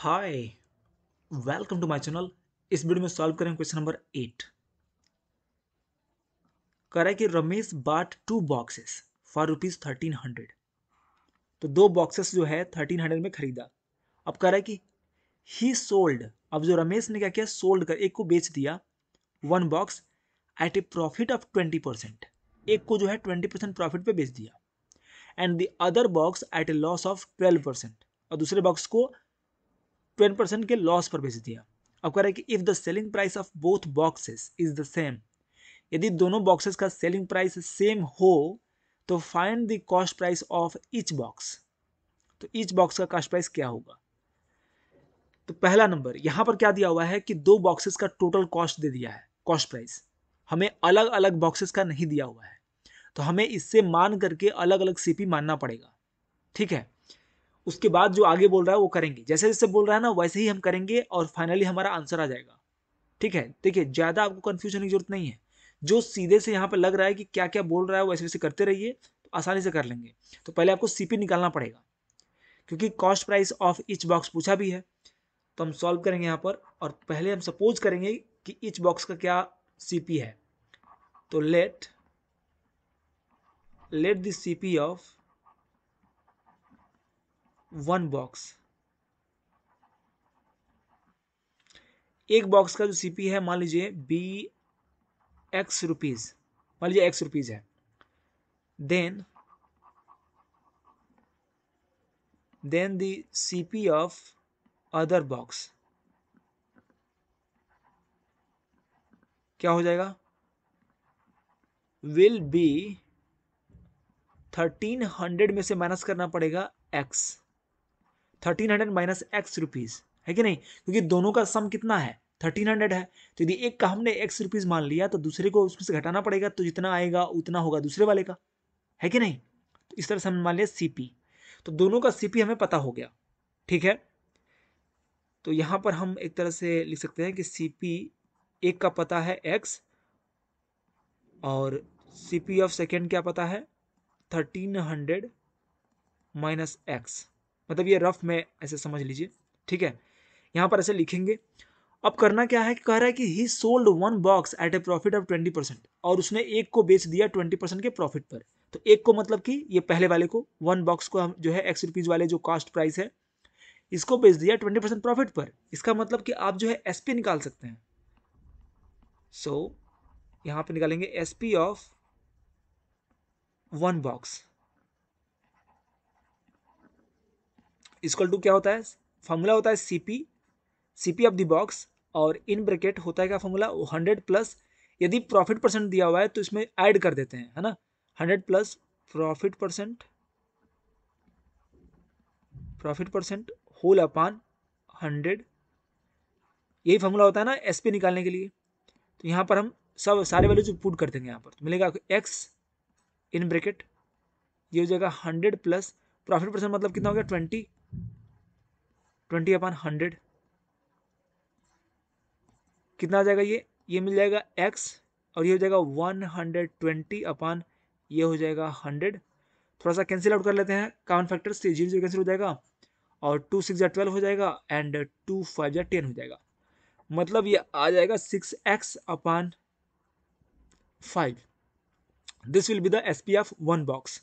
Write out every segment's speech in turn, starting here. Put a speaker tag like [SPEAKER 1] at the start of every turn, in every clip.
[SPEAKER 1] hi welcome to my channel इस video में solve करेंगे क्वेश्चन नंबर एट करें कि Ramesh bought two boxes for rupees thirteen hundred तो दो बॉक्सेस जो है थर्टीन हंड्रेड में खरीदा अब करें कि ही सोल्ड अब जो रमेश ने क्या किया सोल्ड कर एक को बेच दिया one box at a profit of twenty percent एक को जो है ट्वेंटी परसेंट प्रॉफिट पे बेच दिया and the other box at a loss of twelve percent और दूसरे बॉक्स को ट्वेल्व परसेंट के लॉस पर बेच दिया अब कह रहे कि if the selling price of both boxes is the same यदि दोनों बॉक्सेस का सेलिंग प्राइस सेम हो तो find the cost price of each box तो ईच बॉक्स का कॉस्ट प्राइस क्या होगा तो पहला नंबर यहां पर क्या दिया हुआ है कि दो बॉक्सेस का टोटल कॉस्ट दे दिया है कॉस्ट प्राइस हमें अलग अलग बॉक्सेस का नहीं दिया हुआ है तो हमें इससे मान करके अलग अलग सीपी मानना पड़ेगा ठीक है उसके बाद जो आगे बोल रहा है वो करेंगे जैसे जैसे बोल रहा है ना वैसे ही हम करेंगे और फाइनली हमारा आंसर आ जाएगा ठीक है देखिए ज़्यादा आपको कन्फ्यूजन की जरूरत नहीं है जो सीधे से यहाँ पर लग रहा है कि क्या क्या बोल रहा है वैसे वैसे करते रहिए तो आसानी से कर लेंगे तो पहले आपको सी निकालना पड़ेगा क्योंकि cost price of each box पूछा भी है तो हम सॉल्व करेंगे यहाँ पर और पहले हम सपोज करेंगे कि इच बॉक्स का क्या सी है तो let let the C of one box एक बॉक्स का जो सीपी है मान लीजिए बी एक्स रुपीज मान लीजिए एक्स रुपीज है then then the CP of other box क्या हो जाएगा विल बी थर्टीन हंड्रेड में से माइनस करना पड़ेगा X thirteen hundred minus X rupees है कि नहीं क्योंकि दोनों का सम कितना है थर्टीन हंड्रेड है तो यदि एक का हमने एक्स रुपीज़ मान लिया तो दूसरे को उसमें से घटाना पड़ेगा तो जितना आएगा उतना होगा दूसरे वाले का है कि नहीं तो इस तरह से हमने मान लिया सी पी तो दोनों का सी पी हमें पता हो गया ठीक है तो यहाँ पर हम एक तरह से लिख सकते हैं कि सी पी एक का पता है एक्स और सी पी ऑफ सेकेंड क्या पता है थर्टीन हंड्रेड माइनस एक्स मतलब ये रफ में ऐसे समझ लीजिए ठीक है यहाँ पर ऐसे लिखेंगे अब करना क्या है कह रहा है कि he sold one box at a profit of twenty percent और उसने एक को बेच दिया ट्वेंटी परसेंट के प्रॉफिट पर तो एक को मतलब कि ये पहले वाले को वन बॉक्स को हम जो है एक्स रुपीज़ वाले जो कॉस्ट प्राइस है इसको बेच दिया ट्वेंटी परसेंट प्रॉफिट पर इसका मतलब कि आप जो है एस पी निकाल सकते हैं सो so, यहाँ पर निकालेंगे S P of one box is equal to क्या होता है फॉर्मूला होता है C P C P of the box और इन ब्रैकेट होता है क्या फॉर्मूला हंड्रेड प्लस यदि प्रॉफिट परसेंट दिया हुआ है तो इसमें ऐड कर देते हैं है ना hundred plus profit percent profit percent whole upon hundred यही फॉर्मूला होता है ना एस पी निकालने के लिए तो यहाँ पर हम सब सारे वैल्यूज पुट कर देंगे यहाँ पर तो मिलेगा एक्स इन ब्रैकेट ये हो जाएगा हंड्रेड प्लस प्रॉफिट परसेंट मतलब कितना हो गया ट्वेंटी ट्वेंटी अपॉन हंड्रेड कितना आ जाएगा ये ये मिल जाएगा x और ये हो जाएगा वन हंड्रेड ट्वेंटी अपॉन ये हो जाएगा हंड्रेड थोड़ा सा कैंसिल आउट कर लेते हैं कॉमन फैक्टर से जीरो जीरो कैंसिल हो जाएगा और टू सिक्स या ट्वेल्व हो जाएगा एंड टू फाइव या टेन हो जाएगा मतलब ये आ जाएगा six X upon five this will be the S P of one box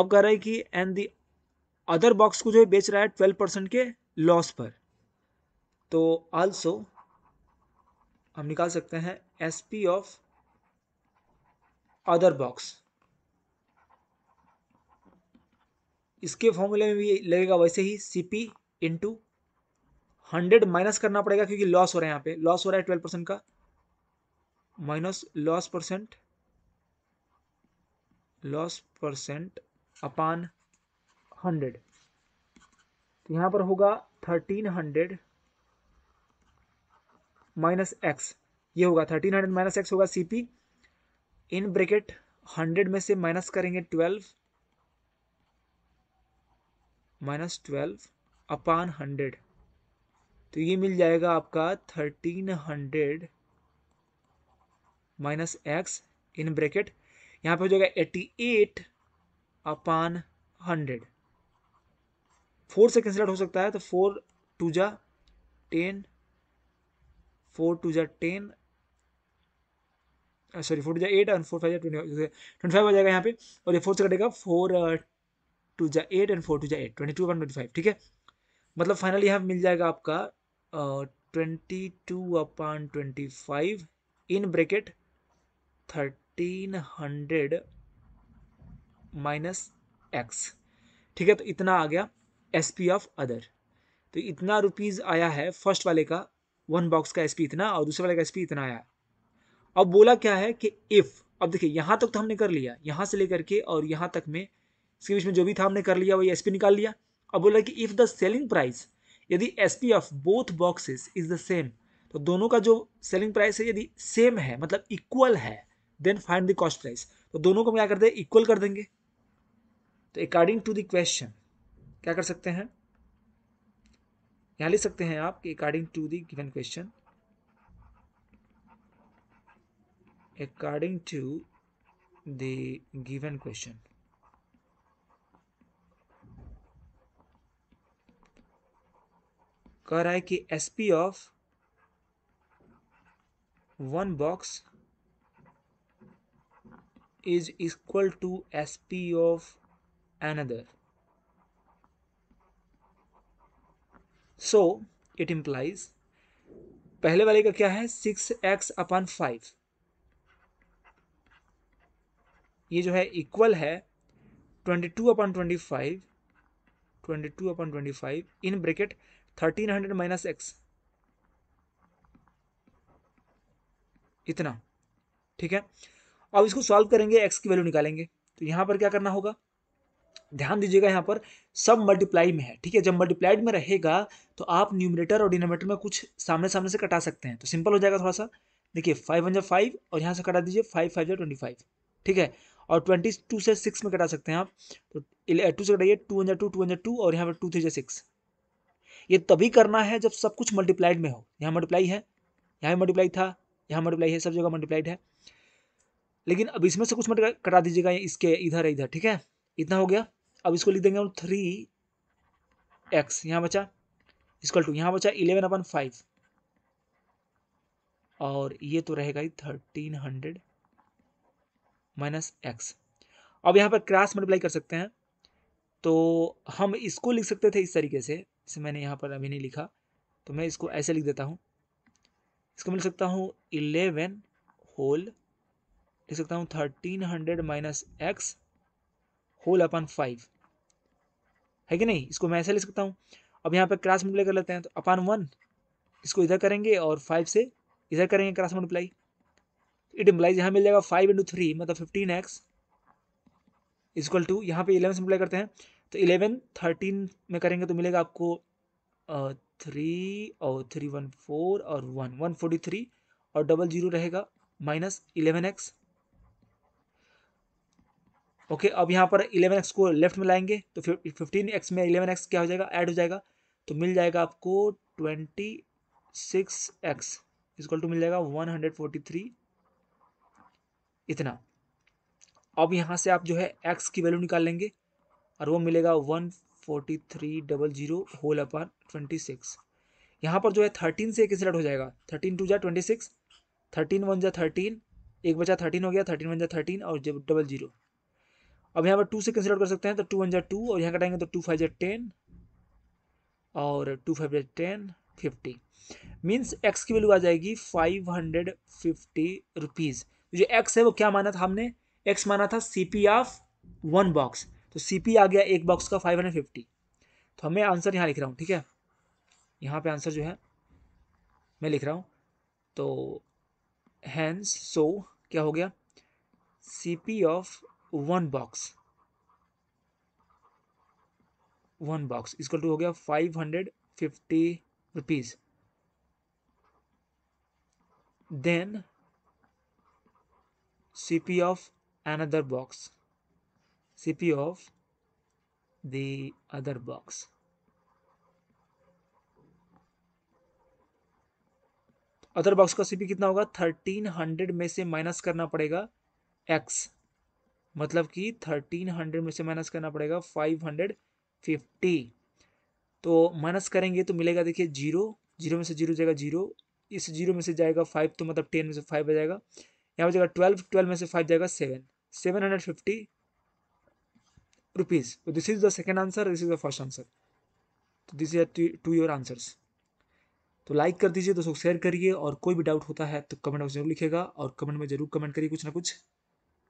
[SPEAKER 1] अब कह रहे हैं कि एंड द अदर बॉक्स को जो है बेच रहा है ट्वेल्व परसेंट के लॉस पर तो आल्सो हम निकाल सकते हैं S P of other box इसके फॉर्मूले में भी लगेगा वैसे ही C P into hundred minus करना पड़ेगा क्योंकि लॉस हो रहा है यहाँ पे लॉस हो रहा है ट्वेल्व परसेंट का minus loss percent loss percent upon hundred तो यहाँ पर होगा थर्टीन हंड्रेड माइनस एक्स ये होगा थर्टीन हंड्रेड माइनस एक्स होगा सीपी इन ब्रेकेट हंड्रेड में से माइनस करेंगे twelve minus twelve upon hundred तो ये मिल जाएगा आपका thirteen hundred minus X in bracket यहाँ पर हो जाएगा eighty eight upon hundred four से कैंसिल आउट हो सकता है तो फोर टू जा टेन फोर टू जा टेन सॉरी फोर टू जा एट एंड फोर फाइव जा ट्वेंटी ट्वेंटी फाइव आ जाएगा यहाँ पे और ये फोर से कटेगा फोर टू जा एट एंड फोर टू जा eight twenty two one twenty five ठीक है मतलब फाइनल यहाँ मिल जाएगा आपका twenty two upon twenty five in bracket thirteen hundred minus X ठीक है तो इतना आ गया एस पी ऑफ अदर तो इतना रुपीज़ आया है फर्स्ट वाले का वन बॉक्स का एस पी इतना और दूसरे वाले का एस पी इतना आया अब बोला क्या है कि इफ़ अब देखिए यहाँ तक तो हमने कर लिया यहाँ से लेकर के और यहाँ तक में इसके बीच में जो भी था हमने कर लिया वही एस पी निकाल लिया अब बोला कि इफ़ द सेलिंग प्राइस यदि S P of both boxes is the same तो दोनों का जो सेलिंग प्राइस है यदि सेम है मतलब इक्वल है then find the cost price तो दोनों को हम क्या करते हैं इक्वल कर देंगे तो अकॉर्डिंग टू द क्वेश्चन क्या कर सकते हैं यहां लिख सकते हैं आप कि according to the given question according to the given question कह रहा है कि SP of one box is equal to S P of another so it implies पहले वाले का क्या है सिक्स एक्स अपॉन फाइव ये जो है इक्वल है twenty two upon twenty five twenty two upon twenty five in bracket thirteen hundred minus X इतना ठीक है अब इसको सॉल्व करेंगे एक्स की वैल्यू निकालेंगे तो यहां पर क्या करना होगा ध्यान दीजिएगा यहाँ पर सब मल्टीप्लाई में है ठीक है जब मल्टीप्लाइड में रहेगा तो आप न्यूमिनेटर और डिनोमेटर में कुछ सामने सामने से कटा सकते हैं तो सिंपल हो जाएगा थोड़ा सा देखिए फाइव वन जब फाइव और यहाँ से कटा दीजिए फाइव फाइव जब ट्वेंटी फाइव ठीक है और ट्वेंटी टू से सिक्स में कटा सकते हैं आप तो टू से कटाइए two one two two one two और यहाँ पर टू थ्री जब सिक्स ये तभी करना है जब सब कुछ मल्टीप्लाइड में हो यहाँ मल्टीप्लाई है यहाँ मल्टीप्लाई था यहाँ मल्टीप्लाई है सब जगह मल्टीप्लाइड है लेकिन अब इसमें से कुछ मट कटा दीजिएगा इसके इधर इधर ठीक है इतना हो गया अब इसको लिख देंगे हम थ्री एक्स यहाँ बचा इसकल टू यहाँ बचा इलेवन अपन फाइव और ये तो रहेगा ही थर्टीन हंड्रेड माइनस एक्स अब यहाँ पर क्रास मल्टीप्लाई कर सकते हैं तो हम इसको लिख सकते थे इस तरीके से इसे मैंने यहाँ पर अभी नहीं लिखा तो मैं इसको ऐसे लिख देता हूँ इसको मैं लिख सकता हूँ इलेवन होल लिख सकता हूँ thirteen hundred minus X whole upon five है कि नहीं इसको मैं ऐसे ले सकता हूँ अब यहाँ पर क्रास मल्टीप्लाई कर लेते हैं तो अपान वन इसको इधर करेंगे और फाइव से इधर करेंगे क्रास मल्टीप्लाई इट इम्प्लाइज यहाँ मिल जाएगा फाइव इंटू थ्री मतलब फिफ्टीन एक्स इजक्ल टू यहाँ पे इलेवन से मल्टीप्लाई करते हैं तो इलेवन थर्टीन में करेंगे तो मिलेगा आपको थ्री और थ्री वन फोर और वन वन फोर्टी थ्री और डबल जीरो रहेगा माइनस इलेवन एक्स ओके अब यहाँ पर इलेवन एक्स को लेफ्ट में लाएंगे तो फिफ्टीन एक्स में इलेवन एक्स क्या हो जाएगा ऐड हो जाएगा तो मिल जाएगा आपको ट्वेंटी सिक्स एक्स इसको टू मिल जाएगा वन हंड्रेड फोर्टी थ्री इतना अब यहाँ से आप जो है एक्स की वैल्यू निकाल लेंगे और वो मिलेगा one forty three double zero whole upon twenty six यहाँ पर जो है थर्टीन से एक इंसल्ट हो जाएगा थर्टीन टू जा ट्वेंटी सिक्स थर्टीन वन जा थर्टीन एक बचा थर्टीन हो गया थर्टीन वन जा थर्टीन और डबल जीरो अब यहाँ पर टू से कंसिडर कर सकते हैं तो टू वन जै टू और यहाँ कटाएंगे तो टू फाइव जै टेन और टू फाइव जै टेन फिफ्टी मीन्स एक्स की वैल्यू आ जाएगी फाइव हंड्रेड फिफ्टी रुपीज़ जो एक्स है वो क्या माना था हमने एक्स माना था C P of one box तो सी पी आ गया एक बॉक्स का फाइव हंड्रेड फिफ्टी तो हमें आंसर यहाँ लिख रहा हूँ ठीक है यहाँ पे आंसर जो है मैं लिख रहा हूँ तो हैंस सो क्या हो गया C P of one box one box इसका टू हो गया five hundred fifty rupees then cp of another box cp of the other box other box का सीपी कितना होगा थर्टीन हंड्रेड में से माइनस करना पड़ेगा एक्स मतलब कि थर्टीन हंड्रेड में से माइनस करना पड़ेगा फाइव हंड्रेड फिफ्टी तो माइनस करेंगे तो मिलेगा देखिए जीरो जीरो में से जीरो जाएगा जीरो इस जीरो में से जाएगा फाइव तो मतलब टेन में से फाइव आ जाएगा यहाँ पर जाएगा ट्वेल्व ट्वेल्व में से फाइव जाएगा seven seven hundred fifty rupees तो this is the second answer this is the first answer तो this is two your answers तो लाइक कर दीजिए दोस्तों शेयर करिए और कोई भी डाउट होता है तो कमेंट में जरूर लिखेगा और कमेंट में जरूर कमेंट करिए कुछ ना कुछ